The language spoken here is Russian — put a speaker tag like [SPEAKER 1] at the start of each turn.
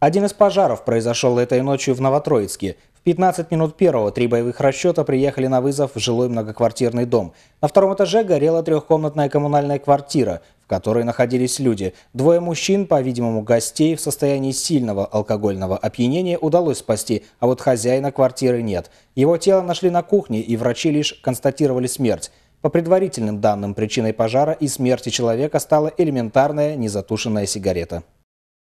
[SPEAKER 1] Один из пожаров произошел этой ночью в Новотроицке. В 15 минут первого три боевых расчета приехали на вызов в жилой многоквартирный дом. На втором этаже горела трехкомнатная коммунальная квартира, в которой находились люди. Двое мужчин, по-видимому, гостей в состоянии сильного алкогольного опьянения удалось спасти, а вот хозяина квартиры нет. Его тело нашли на кухне, и врачи лишь констатировали смерть. По предварительным данным, причиной пожара и смерти человека стала элементарная незатушенная сигарета.